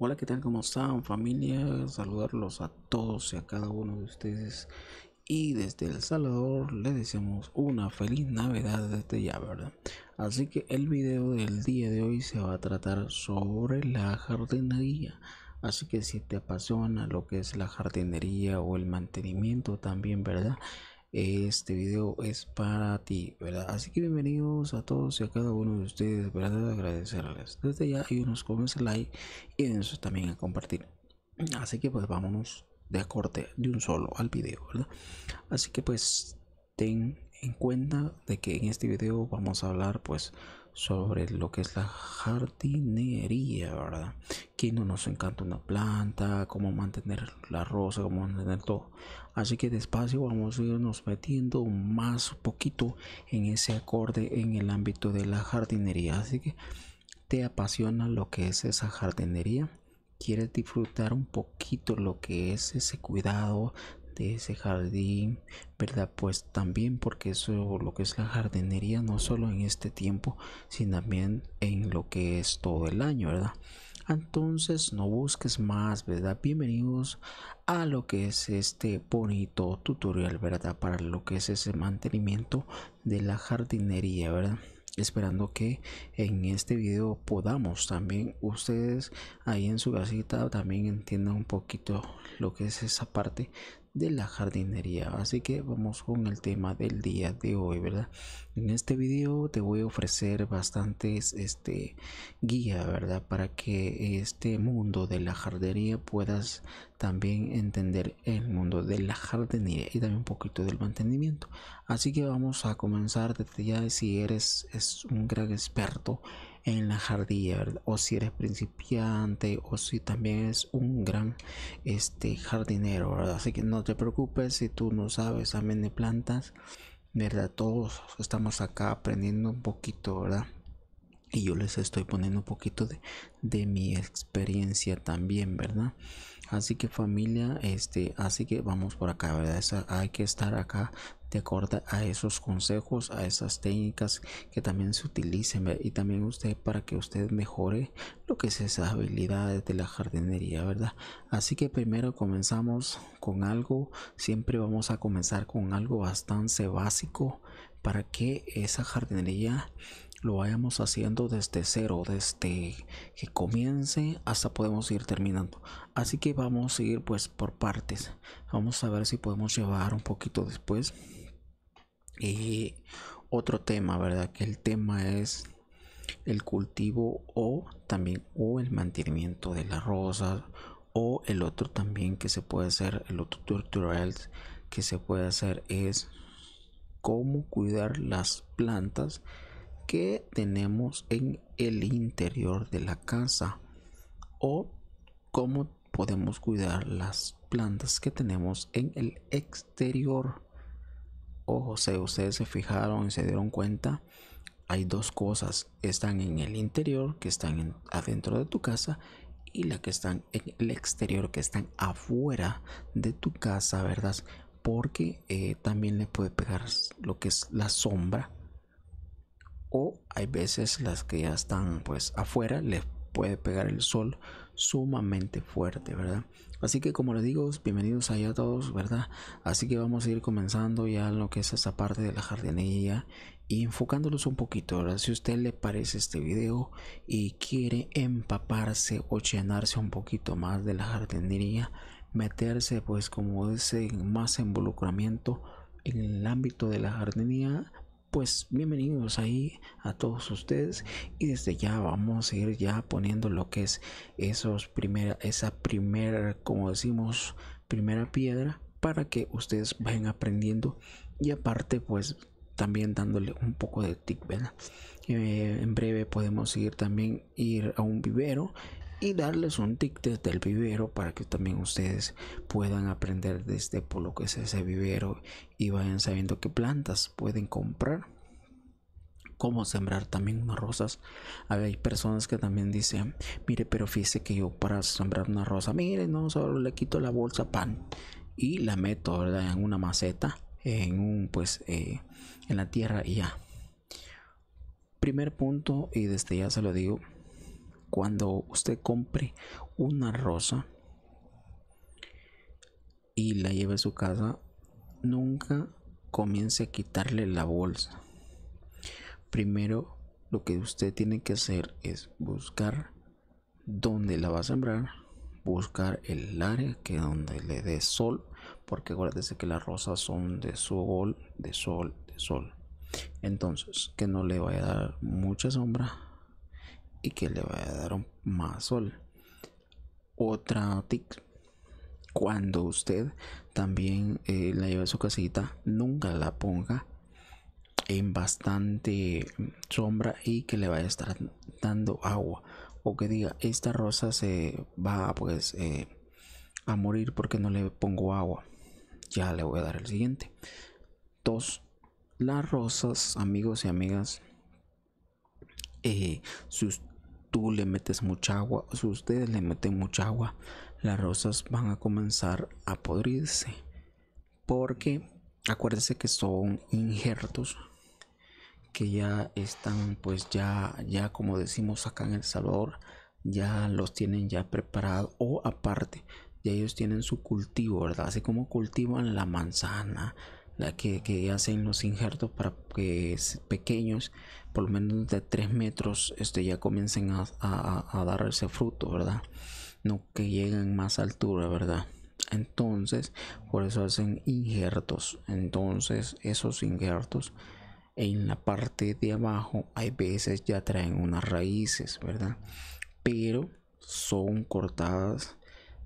Hola, ¿qué tal? ¿Cómo están familia? Saludarlos a todos y a cada uno de ustedes. Y desde El Salvador les deseamos una feliz Navidad desde ya, ¿verdad? Así que el video del día de hoy se va a tratar sobre la jardinería. Así que si te apasiona lo que es la jardinería o el mantenimiento también, ¿verdad? Este video es para ti, ¿verdad? Así que bienvenidos a todos y a cada uno de ustedes, ¿verdad? Agradecerles. Desde ya y unos ese like y eso también a compartir. Así que pues vámonos de acorde de un solo al video, ¿verdad? Así que pues ten en cuenta de que en este video vamos a hablar pues sobre lo que es la jardinería, ¿verdad? Que no nos encanta una planta, cómo mantener la rosa, cómo mantener todo. Así que despacio vamos a irnos metiendo más poquito en ese acorde en el ámbito de la jardinería. Así que te apasiona lo que es esa jardinería. Quieres disfrutar un poquito lo que es ese cuidado de ese jardín, ¿verdad? Pues también porque eso, lo que es la jardinería, no solo en este tiempo, sino también en lo que es todo el año, ¿verdad? Entonces no busques más, ¿verdad? Bienvenidos a lo que es este bonito tutorial, ¿verdad? Para lo que es ese mantenimiento de la jardinería, ¿verdad? esperando que en este video podamos también ustedes ahí en su casita también entiendan un poquito lo que es esa parte de la jardinería así que vamos con el tema del día de hoy verdad en este video te voy a ofrecer bastantes este guía verdad para que este mundo de la jardinería puedas también entender el mundo de la jardinería y también un poquito del mantenimiento. Así que vamos a comenzar desde ya si eres es un gran experto en la jardinería o si eres principiante o si también es un gran este jardinero ¿verdad? así que no te preocupes si tú no sabes también de plantas verdad todos estamos acá aprendiendo un poquito verdad y yo les estoy poniendo un poquito de, mi experiencia también verdad así que familia este así que vamos por acá verdad hay que estar acá de acuerdo a esos consejos a esas técnicas que también se utilicen y también usted para que usted mejore lo que es esas habilidades de la jardinería verdad así que primero comenzamos con algo siempre vamos a comenzar con algo bastante básico para que esa jardinería lo vayamos haciendo desde cero, desde que comience hasta podemos ir terminando. Así que vamos a ir pues por partes. Vamos a ver si podemos llevar un poquito después. Y otro tema, ¿verdad? Que el tema es el cultivo o también o el mantenimiento de las rosas o el otro también que se puede hacer, el otro tutorial que se puede hacer es cómo cuidar las plantas que tenemos en el interior de la casa o cómo podemos cuidar las plantas que tenemos en el exterior. Ojo, si ustedes se fijaron y se dieron cuenta, hay dos cosas. Están en el interior, que están adentro de tu casa, y la que están en el exterior, que están afuera de tu casa, ¿verdad? Porque eh, también le puede pegar lo que es la sombra o hay veces las que ya están pues afuera les puede pegar el sol sumamente fuerte verdad así que como les digo bienvenidos allá a todos verdad así que vamos a ir comenzando ya lo que es esta parte de la jardinería y enfocándolos un poquito ahora si a usted le parece este video y quiere empaparse o llenarse un poquito más de la jardinería meterse pues como ese más involucramiento en el ámbito de la jardinería pues bienvenidos ahí a todos ustedes y desde ya vamos a ir ya poniendo lo que es esos primera esa primera como decimos primera piedra para que ustedes vayan aprendiendo y aparte pues también dándole un poco de tic eh, en breve podemos ir también ir a un vivero y darles un tic del vivero para que también ustedes puedan aprender desde por lo que es ese vivero y vayan sabiendo qué plantas pueden comprar cómo sembrar también unas rosas. Hay personas que también dicen, mire, pero fíjese que yo para sembrar una rosa, mire, no, solo le quito la bolsa pan y la meto en una maceta, en un, pues, eh, en la tierra y ya. Primer punto, y desde ya se lo digo, cuando usted compre una rosa y la lleve a su casa, nunca comience a quitarle la bolsa. Primero, lo que usted tiene que hacer es buscar dónde la va a sembrar, buscar el área que donde le dé sol, porque acuérdese que las rosas son de sol, de sol, de sol. Entonces, que no le vaya a dar mucha sombra, y que le vaya a dar más sol. Otra tic, cuando usted también eh, la lleve a su casita, nunca la ponga en bastante sombra y que le vaya a estar dando agua o que diga esta rosa se va pues eh, a morir porque no le pongo agua ya le voy a dar el siguiente dos las rosas amigos y amigas eh, sus tú le metes mucha agua si ustedes le meten mucha agua, las rosas van a comenzar a podrirse. Porque acuérdense que son injertos que ya están pues ya ya como decimos acá en El Salvador, ya los tienen ya preparados o aparte, ya ellos tienen su cultivo, ¿verdad? Así como cultivan la manzana, que, que hacen los injertos para que pequeños, por lo menos de 3 metros, este, ya comiencen a, a, dar ese fruto, ¿verdad? No que lleguen más altura, ¿verdad? Entonces, por eso hacen injertos. Entonces, esos injertos en la parte de abajo, hay veces ya traen unas raíces, ¿verdad? Pero son cortadas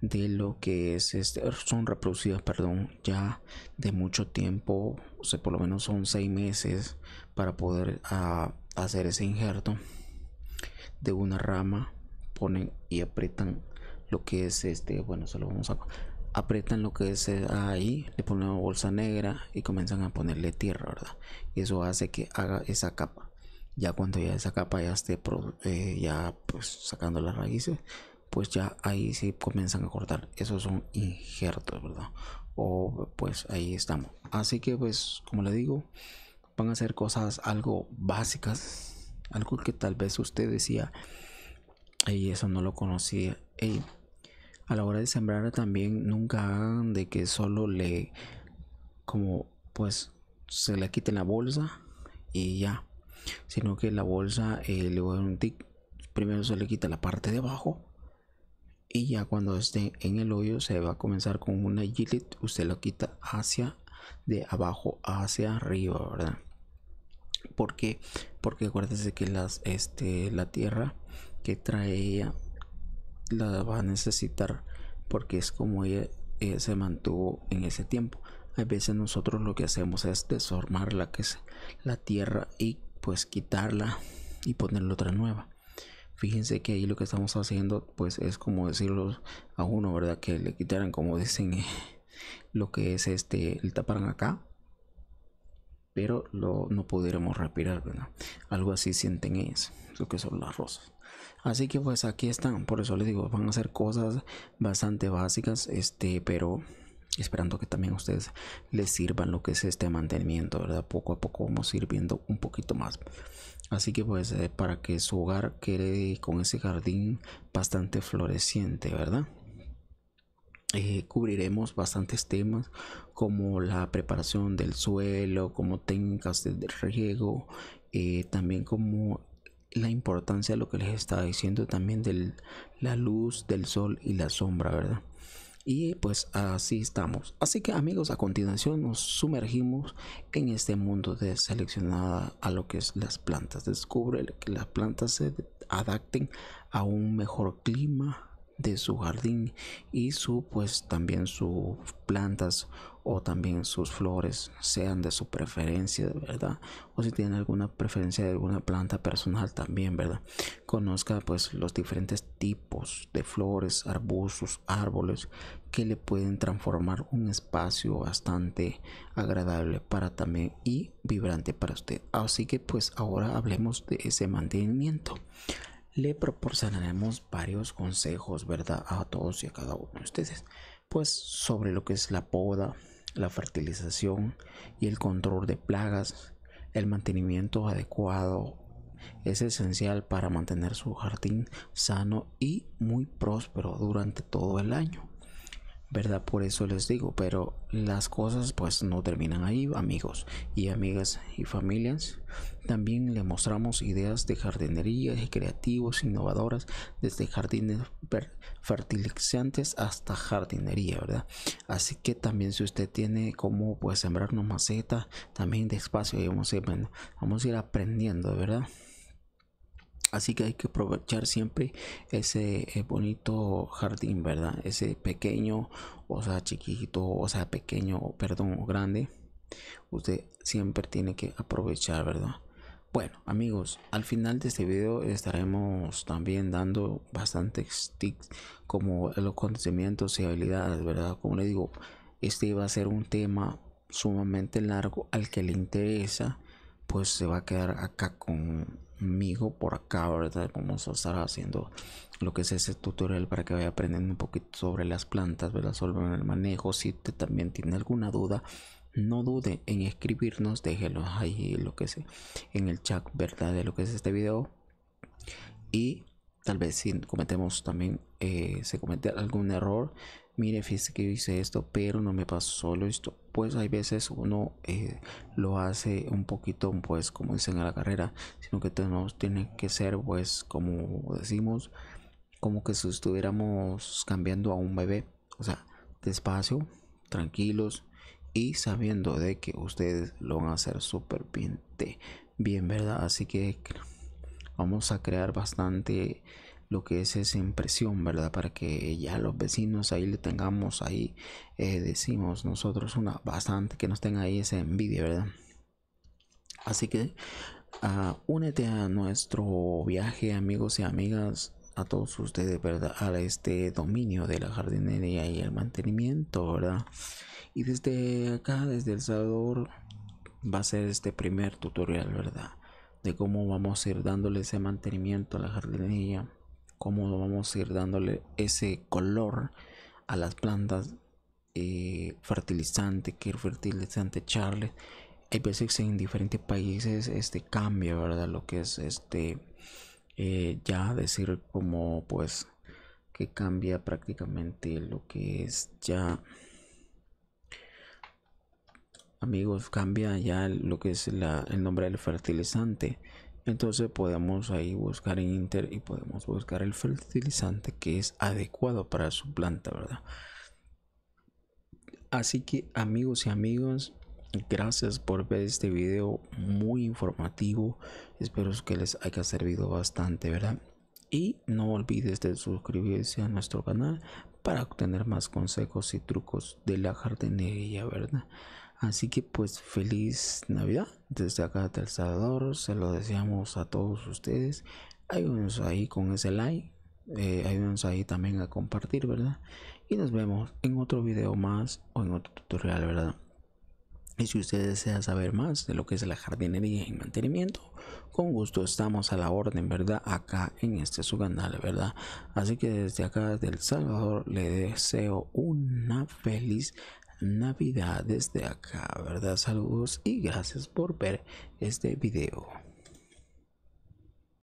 de lo que es este, son reproducidas, perdón, ya de mucho tiempo, o sea, por lo menos son seis meses para poder ah, hacer ese injerto de una rama, ponen y aprietan lo que es este, bueno, solo vamos a aprietan lo que es eh, ahí, le ponen una bolsa negra y comienzan a ponerle tierra, ¿verdad? Y eso hace que haga esa capa. Ya cuando ya esa capa ya esté eh, ya pues sacando las raíces, pues ya ahí se comienzan a cortar. Esos son injertos, ¿verdad? O pues ahí estamos. Así que pues, como le digo, van a ser cosas algo básicas. Algo que tal vez usted decía, y eso no lo conocía. a la hora de sembrar también nunca hagan de que solo le, como pues, se le quite la bolsa y ya. Sino que la bolsa eh, le voy a dar un tic. Primero se le quita la parte de abajo y ya cuando esté en el hoyo se va a comenzar con una gilet usted lo quita hacia de abajo hacia arriba verdad porque porque acuérdese que las este la tierra que trae ella la va a necesitar porque es como ella, se mantuvo en ese tiempo a veces nosotros lo que hacemos es desarmar la que es la tierra y pues quitarla y ponerle otra nueva Fíjense que ahí lo que estamos haciendo, pues es como decirlo a uno, ¿verdad? Que le quitaran, como dicen, lo que es este, el taparan acá, pero lo, no pudiéramos respirar, ¿verdad? Algo así sienten ellos, lo que son las rosas. Así que pues aquí están, por eso les digo, van a ser cosas bastante básicas, este, pero esperando que también ustedes les sirvan lo que es este mantenimiento, ¿verdad? Poco a poco vamos sirviendo un poquito más. Así que pues eh, para que su hogar quede con ese jardín bastante floreciente, ¿verdad? Eh, cubriremos bastantes temas como la preparación del suelo, como técnicas de riego, eh, también como la importancia de lo que les estaba diciendo también de la luz, del sol y la sombra, ¿verdad? Y pues así estamos. Así que amigos, a continuación nos sumergimos en este mundo de seleccionada a lo que es las plantas. Descubre que las plantas se adapten a un mejor clima de su jardín y su pues también sus plantas o también sus flores sean de su preferencia, ¿verdad? O si tiene alguna preferencia de alguna planta personal también, ¿verdad? Conozca pues los diferentes tipos de flores, arbustos, árboles que le pueden transformar un espacio bastante agradable para también y vibrante para usted. Así que pues ahora hablemos de ese mantenimiento le proporcionaremos varios consejos, ¿verdad? A todos y a cada uno de ustedes, pues sobre lo que es la poda, la fertilización y el control de plagas, el mantenimiento adecuado es esencial para mantener su jardín sano y muy próspero durante todo el año. ¿verdad? Por eso les digo, pero las cosas pues no terminan ahí, amigos y amigas y familias. También le mostramos ideas de jardinería y creativos, innovadoras, desde jardines fertilizantes hasta jardinería, ¿verdad? Así que también si usted tiene cómo pues sembrar una maceta, también despacio vamos vamos a ir aprendiendo, ¿verdad? Así que hay que aprovechar siempre ese eh, bonito jardín, ¿verdad? Ese pequeño, o sea, chiquito, o sea, pequeño, perdón, grande. Usted siempre tiene que aprovechar, ¿verdad? Bueno, amigos, al final de este video estaremos también dando bastantes tips como los conocimientos y habilidades, ¿verdad? Como le digo, este va a ser un tema sumamente largo al que le interesa, pues se va a quedar acá con amigo por acá, ¿verdad? Vamos a estar haciendo lo que es ese tutorial para que vaya aprendiendo un poquito sobre las plantas, ¿verdad? Sobre el manejo. Si usted también tiene alguna duda, no dude en escribirnos, déjelo ahí lo que sé en el chat, ¿verdad? De lo que es este video. Y tal vez si cometemos también, eh, se comete algún error, mire, fíjese que hice esto, pero no me pasó solo esto. Pues hay veces uno eh, lo hace un poquito, pues como dicen en la carrera, sino que tenemos, tiene que ser, pues como decimos, como que si estuviéramos cambiando a un bebé. O sea, despacio, tranquilos y sabiendo de que ustedes lo van a hacer súper bien, bien, ¿verdad? Así que vamos a crear bastante lo que es esa impresión, ¿verdad? Para que ya los vecinos ahí le tengamos ahí, eh, decimos nosotros una bastante, que nos tenga ahí ese envidia, ¿verdad? Así que ah, únete a nuestro viaje, amigos y amigas, a todos ustedes, ¿verdad? A este dominio de la jardinería y el mantenimiento, ¿verdad? Y desde acá, desde El Salvador, va a ser este primer tutorial, ¿verdad? De cómo vamos a ir dándole ese mantenimiento a la jardinería cómo vamos a ir dándole ese color a las plantas eh, fertilizante que fertilizante Charles hay veces en diferentes países este cambia verdad lo que es este eh, ya decir como pues que cambia prácticamente lo que es ya amigos cambia ya lo que es el nombre del fertilizante entonces podemos ahí buscar en Inter y podemos buscar el fertilizante que es adecuado para su planta, ¿verdad? Así que amigos y amigos gracias por ver este video muy informativo. Espero que les haya servido bastante, ¿verdad? Y no olvides de suscribirse a nuestro canal para obtener más consejos y trucos de la jardinería, ¿verdad? Así que pues feliz Navidad. Desde acá de El Salvador se lo deseamos a todos ustedes. Ayúdenos ahí con ese like. Eh, ayúdenos ahí también a compartir, ¿verdad? Y nos vemos en otro video más o en otro tutorial, ¿verdad? Y si usted desea saber más de lo que es la jardinería y mantenimiento, con gusto estamos a la orden, ¿verdad? Acá en este su canal, ¿verdad? Así que desde acá, del Salvador, le deseo una feliz Navidad desde acá, ¿verdad? Saludos y gracias por ver este video.